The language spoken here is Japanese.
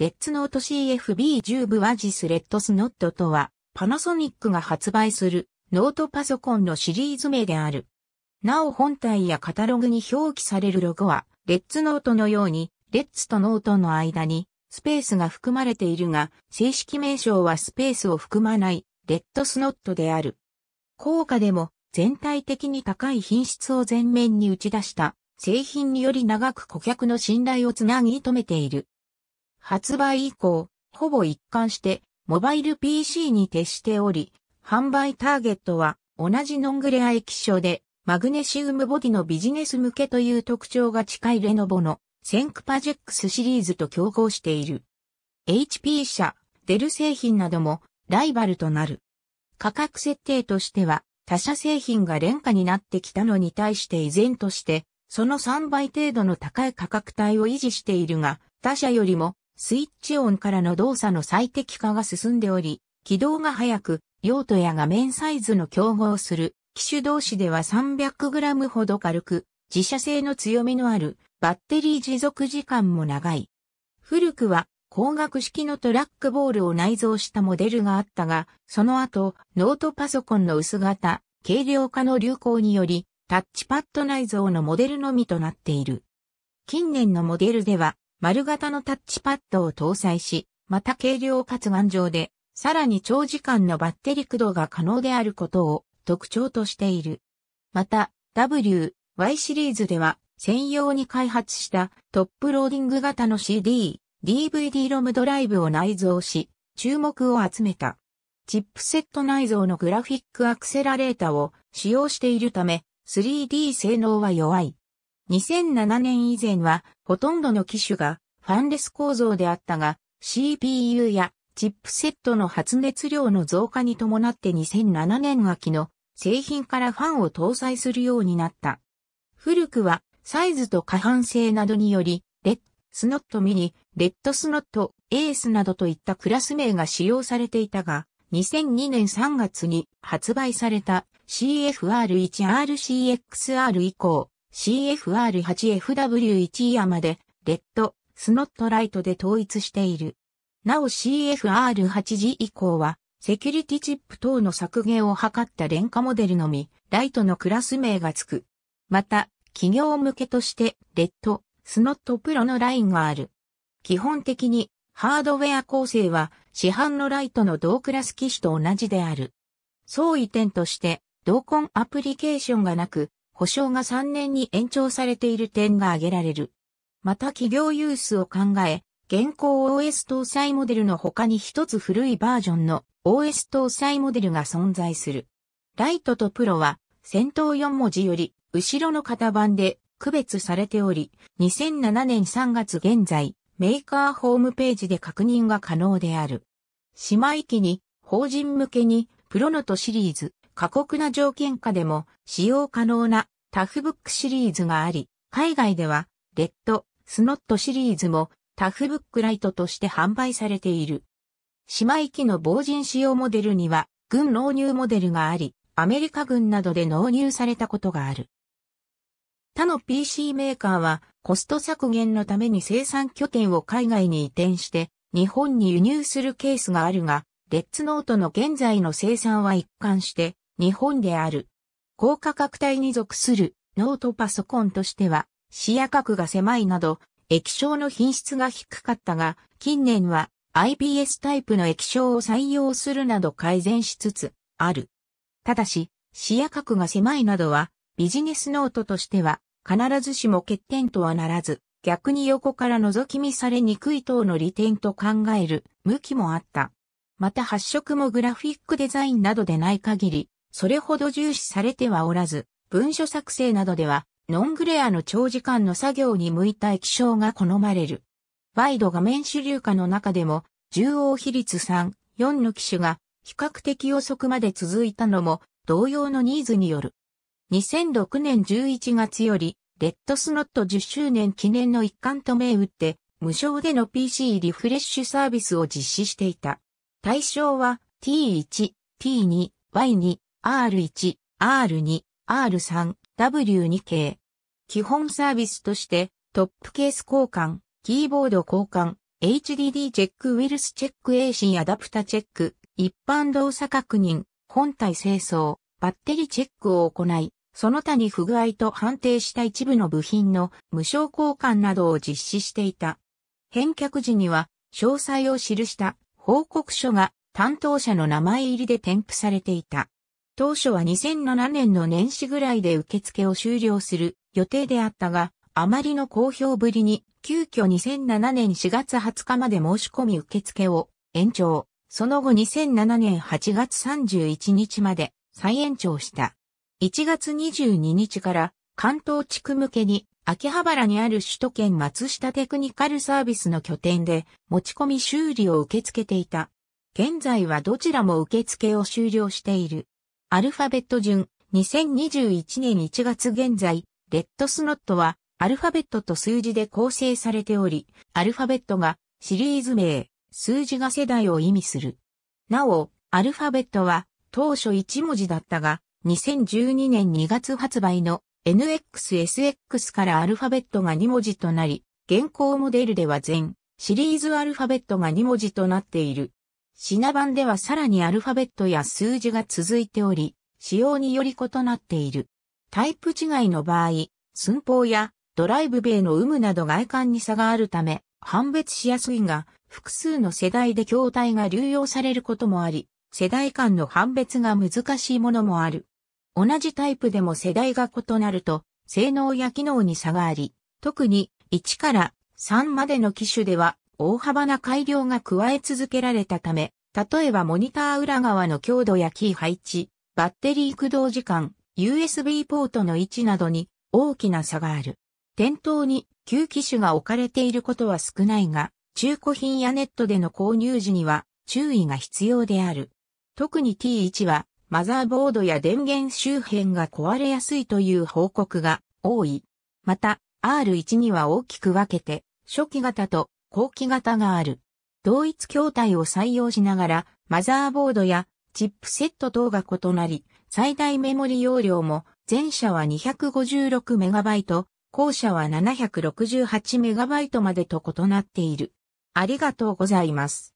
レッツノート CFB10 部ワジスレッドスノットとは、パナソニックが発売するノートパソコンのシリーズ名である。なお本体やカタログに表記されるロゴは、レッツノートのように、レッツとノートの間にスペースが含まれているが、正式名称はスペースを含まない、レッドスノットである。効果でも全体的に高い品質を前面に打ち出した製品により長く顧客の信頼をつなぎ止めている。発売以降、ほぼ一貫して、モバイル PC に徹しており、販売ターゲットは同じノングレア液晶で、マグネシウムボディのビジネス向けという特徴が近いレノボのセンクパジェックスシリーズと競合している。HP 社、デル製品などもライバルとなる。価格設定としては他社製品が廉価になってきたのに対して依然としてその3倍程度の高い価格帯を維持しているが他社よりもスイッチオンからの動作の最適化が進んでおり、起動が早く、用途や画面サイズの競合する、機種同士では 300g ほど軽く、自社製の強みのある、バッテリー持続時間も長い。古くは、光学式のトラックボールを内蔵したモデルがあったが、その後、ノートパソコンの薄型、軽量化の流行により、タッチパッド内蔵のモデルのみとなっている。近年のモデルでは、丸型のタッチパッドを搭載し、また軽量かつ頑丈で、さらに長時間のバッテリー駆動が可能であることを特徴としている。また、W、Y シリーズでは、専用に開発したトップローディング型の CD、DVD ロムドライブを内蔵し、注目を集めた。チップセット内蔵のグラフィックアクセラレータを使用しているため、3D 性能は弱い。2007年以前はほとんどの機種がファンレス構造であったが、CPU やチップセットの発熱量の増加に伴って2007年秋の製品からファンを搭載するようになった。古くはサイズと可搬性などにより、レッドスノットミニ、レッドスノットエースなどといったクラス名が使用されていたが、2002年3月に発売された CFR1RCXR 以降、CFR8FW1 山で、レッド、スノットライトで統一している。なお CFR8G 以降は、セキュリティチップ等の削減を図った廉価モデルのみ、ライトのクラス名が付く。また、企業向けとして、レッド、スノットプロのラインがある。基本的に、ハードウェア構成は、市販のライトの同クラス機種と同じである。相違点として、同梱アプリケーションがなく、保証が3年に延長されている点が挙げられる。また企業ユースを考え、現行 OS 搭載モデルの他に一つ古いバージョンの OS 搭載モデルが存在する。ライトとプロは先頭4文字より後ろの型番で区別されており、2007年3月現在、メーカーホームページで確認が可能である。姉妹機に法人向けにプロノとシリーズ、過酷な条件下でも使用可能なタフブックシリーズがあり、海外ではレッド、スノットシリーズもタフブックライトとして販売されている。姉妹機の防塵使用モデルには軍納入モデルがあり、アメリカ軍などで納入されたことがある。他の PC メーカーはコスト削減のために生産拠点を海外に移転して日本に輸入するケースがあるが、レッツノートの現在の生産は一貫して日本である。高価格帯に属するノートパソコンとしては、視野角が狭いなど、液晶の品質が低かったが、近年は IPS タイプの液晶を採用するなど改善しつつある。ただし、視野角が狭いなどは、ビジネスノートとしては、必ずしも欠点とはならず、逆に横から覗き見されにくい等の利点と考える向きもあった。また発色もグラフィックデザインなどでない限り、それほど重視されてはおらず、文書作成などでは、ノングレアの長時間の作業に向いた液晶が好まれる。ワイド画面主流化の中でも、重央比率3、4の機種が比較的遅くまで続いたのも同様のニーズによる。2006年11月より、レッドスノット10周年記念の一環と銘打って、無償での PC リフレッシュサービスを実施していた。対象は T1、T2、Y2、R1、R2、R3、W2 系。基本サービスとして、トップケース交換、キーボード交換、HDD チェックウイルスチェック AC アダプタチェック、一般動作確認、本体清掃、バッテリーチェックを行い、その他に不具合と判定した一部の部品の無償交換などを実施していた。返却時には、詳細を記した報告書が担当者の名前入りで添付されていた。当初は2007年の年始ぐらいで受付を終了する予定であったが、あまりの好評ぶりに、急遽2007年4月20日まで申し込み受付を延長。その後2007年8月31日まで再延長した。1月22日から関東地区向けに秋葉原にある首都圏松下テクニカルサービスの拠点で持ち込み修理を受け付けていた。現在はどちらも受付を終了している。アルファベット順、2021年1月現在、レッドスノットは、アルファベットと数字で構成されており、アルファベットがシリーズ名、数字が世代を意味する。なお、アルファベットは当初1文字だったが、2012年2月発売の NXSX からアルファベットが2文字となり、現行モデルでは全シリーズアルファベットが2文字となっている。品番ではさらにアルファベットや数字が続いており、仕様により異なっている。タイプ違いの場合、寸法やドライブ米の有無など外観に差があるため、判別しやすいが、複数の世代で筐体が流用されることもあり、世代間の判別が難しいものもある。同じタイプでも世代が異なると、性能や機能に差があり、特に1から3までの機種では大幅な改良が加え続けられたため、例えばモニター裏側の強度やキー配置、バッテリー駆動時間、USB ポートの位置などに大きな差がある。店頭に旧機種が置かれていることは少ないが、中古品やネットでの購入時には注意が必要である。特に T1 はマザーボードや電源周辺が壊れやすいという報告が多い。また R1 には大きく分けて初期型と後期型がある。同一筐体を採用しながら、マザーボードやチップセット等が異なり、最大メモリ容量も、前者は 256MB、後者は 768MB までと異なっている。ありがとうございます。